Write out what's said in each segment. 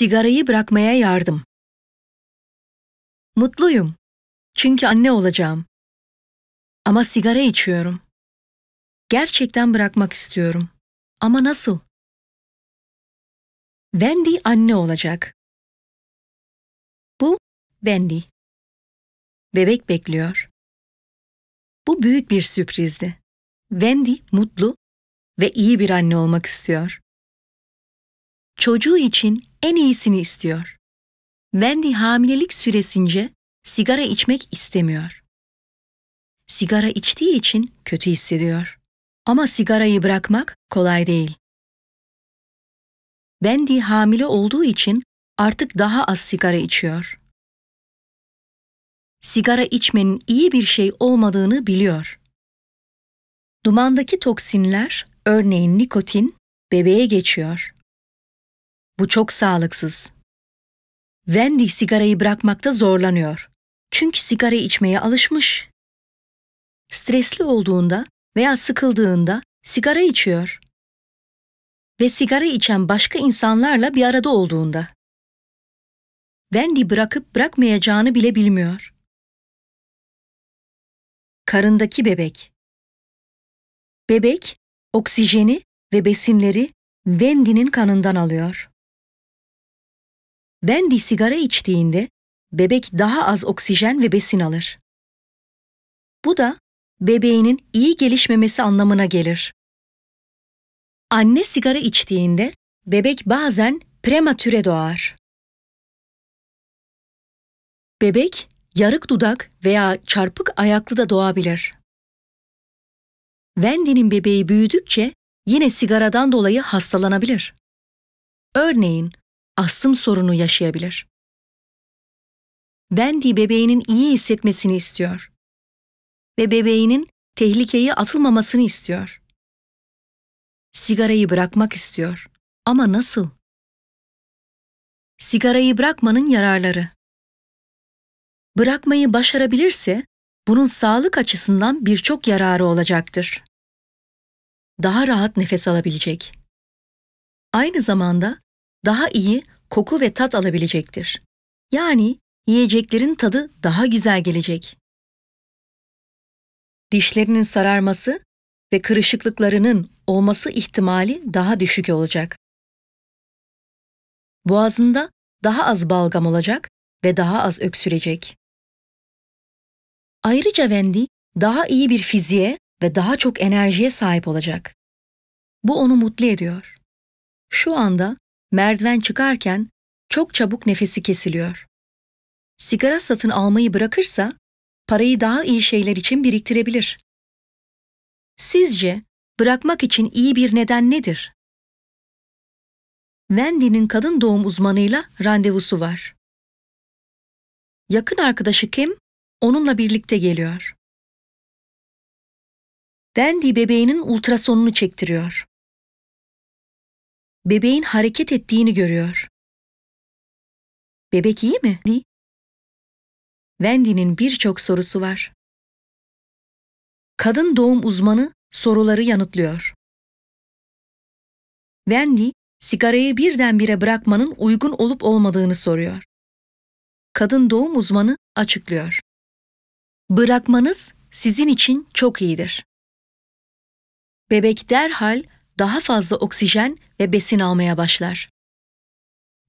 Sigarayı bırakmaya yardım. Mutluyum. Çünkü anne olacağım. Ama sigara içiyorum. Gerçekten bırakmak istiyorum. Ama nasıl? Wendy anne olacak. Bu Wendy. Bebek bekliyor. Bu büyük bir sürprizdi. Wendy mutlu ve iyi bir anne olmak istiyor. Çocuğu için en iyisini istiyor. Wendy hamilelik süresince sigara içmek istemiyor. Sigara içtiği için kötü hissediyor. Ama sigarayı bırakmak kolay değil. Wendy hamile olduğu için artık daha az sigara içiyor. Sigara içmenin iyi bir şey olmadığını biliyor. Dumandaki toksinler, örneğin nikotin, bebeğe geçiyor. Bu çok sağlıksız. Wendy sigarayı bırakmakta zorlanıyor. Çünkü sigara içmeye alışmış. Stresli olduğunda veya sıkıldığında sigara içiyor. Ve sigara içen başka insanlarla bir arada olduğunda. Wendy bırakıp bırakmayacağını bile bilmiyor. Karındaki bebek. Bebek oksijeni ve besinleri Wendy'nin kanından alıyor. Bendi sigara içtiğinde bebek daha az oksijen ve besin alır. Bu da bebeğinin iyi gelişmemesi anlamına gelir. Anne sigara içtiğinde bebek bazen prematüre doğar. Bebek yarık dudak veya çarpık ayaklı da doğabilir. Wendy'nin bebeği büyüdükçe yine sigaradan dolayı hastalanabilir. Örneğin astım sorunu yaşayabilir. Wendy bebeğinin iyi hissetmesini istiyor ve bebeğinin tehlikeye atılmamasını istiyor. Sigarayı bırakmak istiyor ama nasıl? Sigarayı bırakmanın yararları. Bırakmayı başarabilirse bunun sağlık açısından birçok yararı olacaktır. Daha rahat nefes alabilecek. Aynı zamanda daha iyi koku ve tat alabilecektir. Yani yiyeceklerin tadı daha güzel gelecek. Dişlerinin sararması ve kırışıklıklarının olması ihtimali daha düşük olacak. Boğazında daha az balgam olacak ve daha az öksürecek. Ayrıca Wendy daha iyi bir fiziğe ve daha çok enerjiye sahip olacak. Bu onu mutlu ediyor. Şu anda merdiven çıkarken çok çabuk nefesi kesiliyor. Sigara satın almayı bırakırsa parayı daha iyi şeyler için biriktirebilir. Sizce bırakmak için iyi bir neden nedir? Wendy'nin kadın doğum uzmanıyla randevusu var. Yakın arkadaşı Kim onunla birlikte geliyor. Wendy bebeğinin ultrasonunu çektiriyor bebeğin hareket ettiğini görüyor. Bebek iyi mi? Wendy'nin birçok sorusu var. Kadın doğum uzmanı soruları yanıtlıyor. Wendy, sigarayı birdenbire bırakmanın uygun olup olmadığını soruyor. Kadın doğum uzmanı açıklıyor. Bırakmanız sizin için çok iyidir. Bebek derhal daha fazla oksijen ve besin almaya başlar.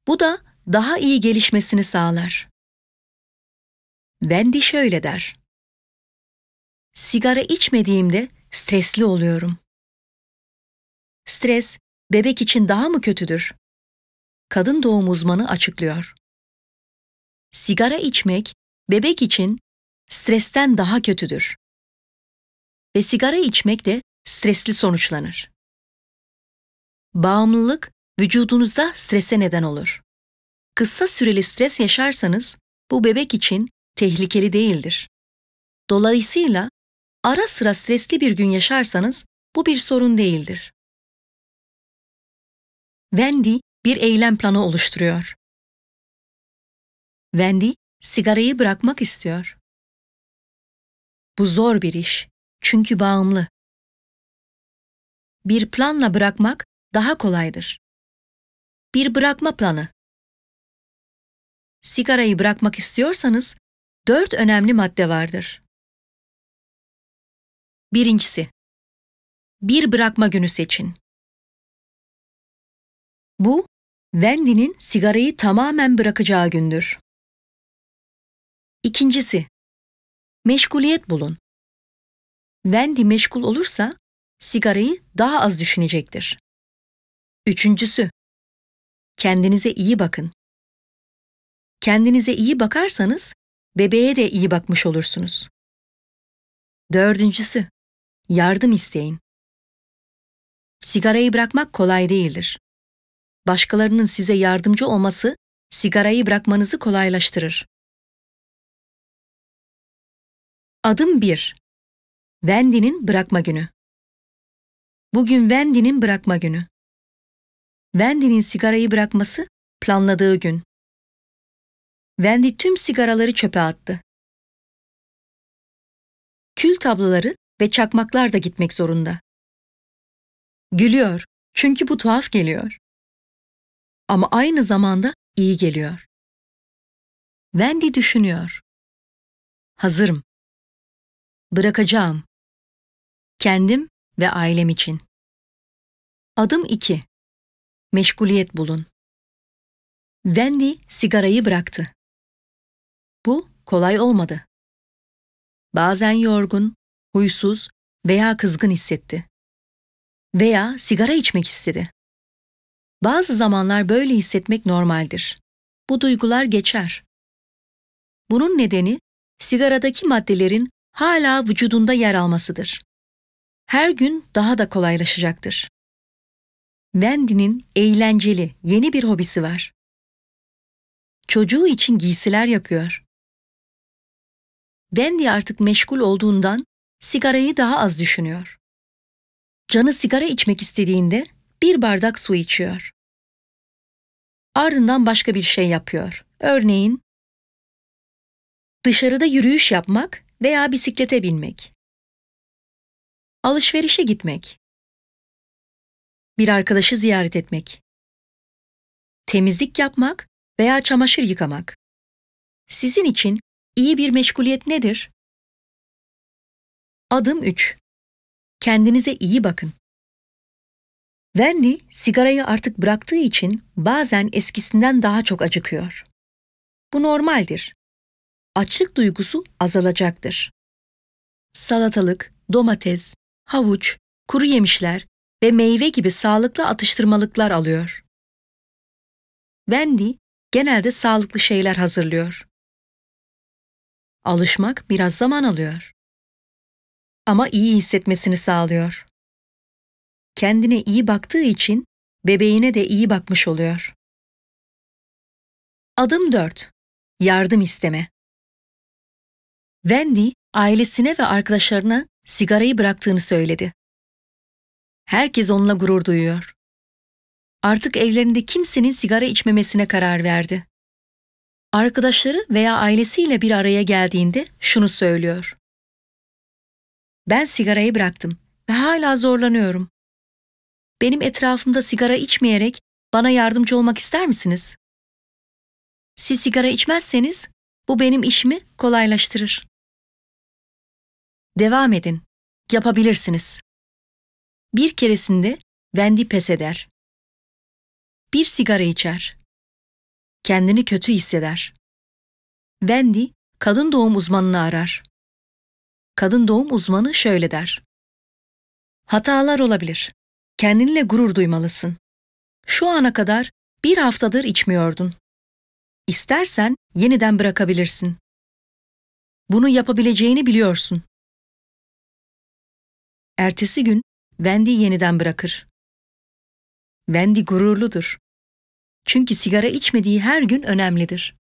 Bu da daha iyi gelişmesini sağlar. Wendy şöyle der. Sigara içmediğimde stresli oluyorum. Stres bebek için daha mı kötüdür? Kadın doğum uzmanı açıklıyor. Sigara içmek bebek için stresten daha kötüdür. Ve sigara içmek de stresli sonuçlanır. Bağımlılık vücudunuzda strese neden olur. Kısa süreli stres yaşarsanız bu bebek için tehlikeli değildir. Dolayısıyla ara sıra stresli bir gün yaşarsanız bu bir sorun değildir. Wendy bir eylem planı oluşturuyor. Wendy sigarayı bırakmak istiyor. Bu zor bir iş çünkü bağımlı. Bir planla bırakmak daha kolaydır. Bir bırakma planı. Sigarayı bırakmak istiyorsanız dört önemli madde vardır. Birincisi, bir bırakma günü seçin. Bu, Wendy'nin sigarayı tamamen bırakacağı gündür. İkincisi, meşguliyet bulun. Wendy meşgul olursa sigarayı daha az düşünecektir. Üçüncüsü, kendinize iyi bakın. Kendinize iyi bakarsanız bebeğe de iyi bakmış olursunuz. Dördüncüsü, yardım isteyin. Sigarayı bırakmak kolay değildir. Başkalarının size yardımcı olması sigarayı bırakmanızı kolaylaştırır. Adım 1. Wendy'nin bırakma günü. Bugün Wendy'nin bırakma günü. Wendy'nin sigarayı bırakması planladığı gün. Wendy tüm sigaraları çöpe attı. Kül tablaları ve çakmaklar da gitmek zorunda. Gülüyor çünkü bu tuhaf geliyor. Ama aynı zamanda iyi geliyor. Wendy düşünüyor. Hazırım. Bırakacağım. Kendim ve ailem için. Adım 2 meşguliyet bulun. Wendy sigarayı bıraktı. Bu kolay olmadı. Bazen yorgun, huysuz veya kızgın hissetti. Veya sigara içmek istedi. Bazı zamanlar böyle hissetmek normaldir. Bu duygular geçer. Bunun nedeni sigaradaki maddelerin hala vücudunda yer almasıdır. Her gün daha da kolaylaşacaktır. Wendy'nin eğlenceli yeni bir hobisi var. Çocuğu için giysiler yapıyor. Wendy artık meşgul olduğundan sigarayı daha az düşünüyor. Canı sigara içmek istediğinde bir bardak su içiyor. Ardından başka bir şey yapıyor. Örneğin dışarıda yürüyüş yapmak veya bisiklete binmek. Alışverişe gitmek bir arkadaşı ziyaret etmek, temizlik yapmak veya çamaşır yıkamak. Sizin için iyi bir meşguliyet nedir? Adım 3. Kendinize iyi bakın. Wendy sigarayı artık bıraktığı için bazen eskisinden daha çok acıkıyor. Bu normaldir. Açlık duygusu azalacaktır. Salatalık, domates, havuç, kuru yemişler ve meyve gibi sağlıklı atıştırmalıklar alıyor. Wendy genelde sağlıklı şeyler hazırlıyor. Alışmak biraz zaman alıyor. Ama iyi hissetmesini sağlıyor. Kendine iyi baktığı için bebeğine de iyi bakmış oluyor. Adım 4. Yardım isteme. Wendy ailesine ve arkadaşlarına sigarayı bıraktığını söyledi. Herkes onunla gurur duyuyor. Artık evlerinde kimsenin sigara içmemesine karar verdi. Arkadaşları veya ailesiyle bir araya geldiğinde şunu söylüyor. Ben sigarayı bıraktım ve hala zorlanıyorum. Benim etrafımda sigara içmeyerek bana yardımcı olmak ister misiniz? Siz sigara içmezseniz bu benim işimi kolaylaştırır. Devam edin. Yapabilirsiniz. Bir keresinde Wendy pes eder. Bir sigara içer. Kendini kötü hisseder. Wendy kadın doğum uzmanını arar. Kadın doğum uzmanı şöyle der. Hatalar olabilir. Kendinle gurur duymalısın. Şu ana kadar bir haftadır içmiyordun. İstersen yeniden bırakabilirsin. Bunu yapabileceğini biliyorsun. Ertesi gün Wendy yeniden bırakır. Wendy gururludur. Çünkü sigara içmediği her gün önemlidir.